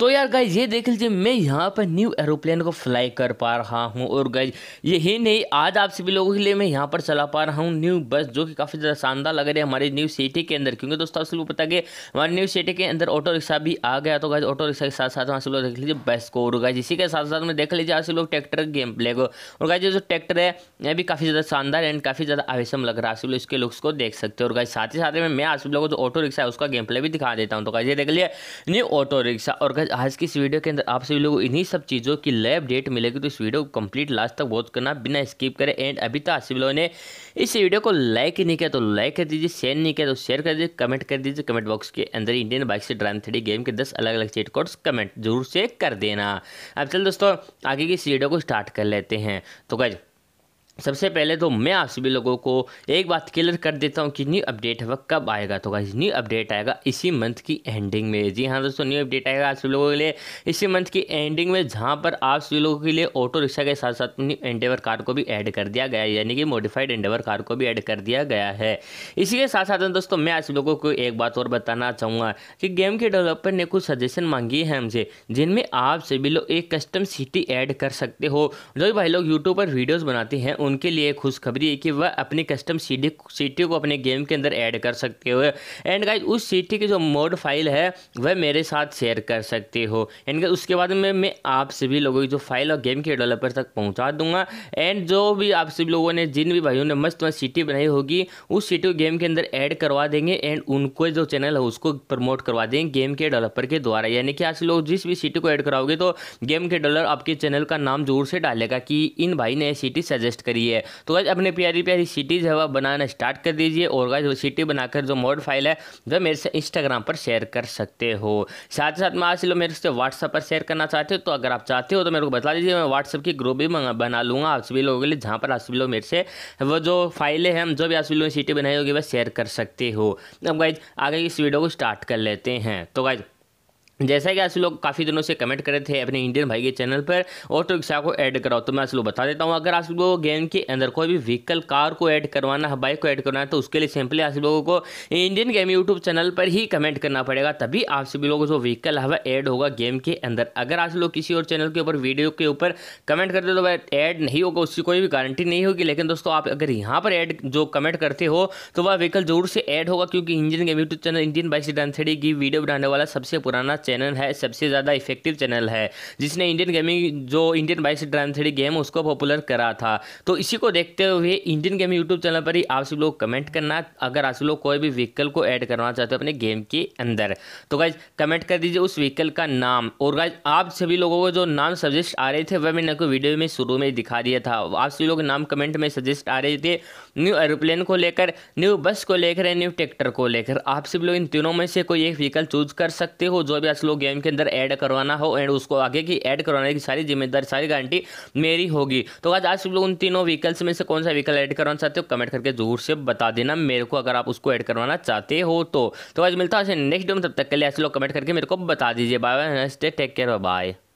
तो यार गाइज ये देख लीजिए मैं यहाँ पर न्यू एरोप्लेन को फ्लाई कर पा रहा हूँ और गाइज यही नहीं आज आप सभी लोगों के लिए मैं यहाँ पर चला पा रहा हूँ न्यू बस जो कि काफ़ी ज़्यादा शानदार लग रही है हमारी न्यू सिटी के अंदर क्योंकि दोस्तों आप सभी पता कि हमारे न्यू सिटी के अंदर ऑटो रिक्शा भी आ गया तो गाइज ऑटो रिक्शा के साथ साथ वहाँ से लोग देख लीजिए बस को और गाइज इसी के साथ साथ में देख लीजिए आप सभी लोग ट्रैक्टर गेम प्ले को और गाइज जो ट्रैक्टर है यह भी काफ़ी ज़्यादा शानदार एंड काफ़ी ज़्यादा आवेशम लग रहा है आप लोग इसके लुक्स को देख सकते हो और गाइज साथ ही साथ में मैं आप सभी लोगों को जो ऑटो रिक्शा है उसका गेम प्ले भी दिखा देता हूँ तो गाइज ये देख लीजिए न्यू ऑटो रिक्शा और आज आज की इस वीडियो के अंदर आप सभी लोगों को इन्हीं सब चीज़ों की लैब डेट मिलेगी तो इस वीडियो को कंप्लीट लास्ट तक वॉच करना बिना स्किप करें एंड अभी तक तो आप सभी लोगों ने इस वीडियो को लाइक नहीं किया तो लाइक कर दीजिए शेयर नहीं किया तो शेयर कर दीजिए कमेंट कर दीजिए कमेंट बॉक्स के अंदर इंडियन बाइक से ड्राइम थ्री गेम के दस अलग अलग चेट कोड्स कमेंट जरूर से कर देना अब चल दोस्तों आगे की इस वीडियो को स्टार्ट कर लेते हैं तो गज सबसे पहले तो मैं आप सभी लोगों को एक बात क्लियर कर देता हूँ कि न्यू अपडेट है वह कब आएगा तो गाइज न्यू अपडेट आएगा इसी मंथ की एंडिंग में जी हाँ दोस्तों न्यू अपडेट आएगा आप सभी लोगों के लिए इसी मंथ की एंडिंग में जहाँ पर आप सभी लोगों के लिए ऑटो रिक्शा के साथ साथ न्यू एंडेवर कार को भी ऐड कर दिया गया है यानी कि मॉडिफाइड एंडेवर कार को भी ऐड कर दिया गया है इसी के साथ साथ दोस्तों मैं आप सभी लोगों को एक बात और बताना चाहूँगा कि गेम के डेवलपर ने कुछ सजेशन मांगी है हमसे जिनमें आप सभी लोग एक कस्टम सिटी ऐड कर सकते हो जो भाई लोग यूट्यूब पर वीडियोज़ बनाते हैं उनके लिए खुशखबरी है कि वह अपनी कस्टम सीटी सीटी को अपने गेम के अंदर ऐड कर सकते हो एंड गाइज उस सीटी की जो मोड फाइल है वह मेरे साथ शेयर कर सकते हो एंड उसके बाद में मैं आप सभी लोगों की जो फाइल और गेम के डेवलपर तक पहुँचा दूंगा एंड जो भी आप सभी लोगों ने जिन भी भाइयों ने मस्त मस्त सीटी बनाई होगी उस सीटी को गेम के अंदर ऐड करवा देंगे एंड उनको जो चैनल है उसको प्रमोट करवा देंगे गेम के डेवलपर के द्वारा यानी कि आज लोग जिस भी सीटी को ऐड कराओगे तो गेम के डेवलपर आपके चैनल का नाम जोर से डालेगा कि इन भाई ने सीटी सजेस्ट करी रही है तो गाइज अपनी प्यारी प्यारी सिटीज़ है वह बनाना स्टार्ट कर दीजिए और गाइज वो सिटी बनाकर जो मोड फाइल है वह मेरे से इंस्टाग्राम पर शेयर कर सकते हो साथ ही साथ में आज लोग मेरे से व्हाट्सअप पर शेयर करना चाहते हो तो अगर आप चाहते हो तो मेरे को बता दीजिए मैं व्हाट्सअप की ग्रुप भी बना लूँगा आप सभी लोगों के लिए जहाँ पर आप सभी लोग मेरे से वो जो फाइलें हैं जो भी आप सभी लोगों ने सिटी बनाई होगी वह शेयर कर सकते हो अब गाइज आगे इस वीडियो को स्टार्ट कर लेते हैं तो गाइज जैसा कि आज लोग काफ़ी दिनों से कमेंट कर रहे थे अपने इंडियन भाई के चैनल पर ऑटो तो रिक्शा को ऐड कराओ तो मैं आज लोग बता देता हूँ अगर आप लोगों को गेम के अंदर कोई भी व्हीकल कार को ऐड करवाना है बाइक को ऐड करवाना है तो उसके लिए सिंपली आप लोगों को इंडियन गेम यूट्यूब चैनल पर ही कमेंट करना पड़ेगा तभी आप सभी लोगों को जो व्हीकल है वह ऐड होगा गेम के अंदर अगर आप लोग किसी और चैनल के ऊपर वीडियो के ऊपर कमेंट करते तो वह ऐड नहीं होगा उसकी कोई भी गारंटी नहीं होगी लेकिन दोस्तों आप अगर यहाँ पर ऐड जो कमेंट करते हो तो वह व्हीकल जरूर से ऐड होगा क्योंकि Indian game YouTube channel Indian bike sedan three की वीडियो बनाने वाला सबसे पुराना चैनल है सबसे ज़्यादा इफेक्टिव चैनल है जिसने इंडियन गेमिंग जो Indian bike driving three game उसको पॉपुलर करा था तो इसी को देखते हुए इंडियन गेमिंग यूट्यूब चैनल पर ही आप सब लोग कमेंट करना अगर आप लोग कोई भी व्हीकल को ऐड करना चाहते हो अपने गेम के अंदर तो गाइज कमेंट कर दीजिए उस व्हीकल का नाम और गाइज आप सभी लोगों को जो नाम सजेस्ट आ रहे थे वह मैंने आपको वीडियो में शुरू में दिखा दिया था आप सभी लोग नाम कमेंट में सजेस्ट आ रहे थे न्यू एरोप्लेन को लेकर न्यू बस को लेकर न्यू ट्रैक्टर को लेकर आप सभी लोग इन तीनों में से कोई एक व्हीकल चूज कर सकते हो जो भी आप प्रोडक्ट्स लोग गेम के अंदर ऐड करवाना हो एंड उसको आगे की ऐड करवाने की सारी जिम्मेदारी सारी गारंटी मेरी होगी तो आज आज लोग उन तीनों व्हीकल्स में से कौन सा व्हीकल ऐड करवाना चाहते हो कमेंट करके जरूर से बता देना मेरे को अगर आप उसको ऐड करवाना चाहते हो तो, तो आज मिलता है नेक्स्ट डे में तब तक के लिए ऐसे लोग कमेंट करके मेरे को बता दीजिए bye bye take care bye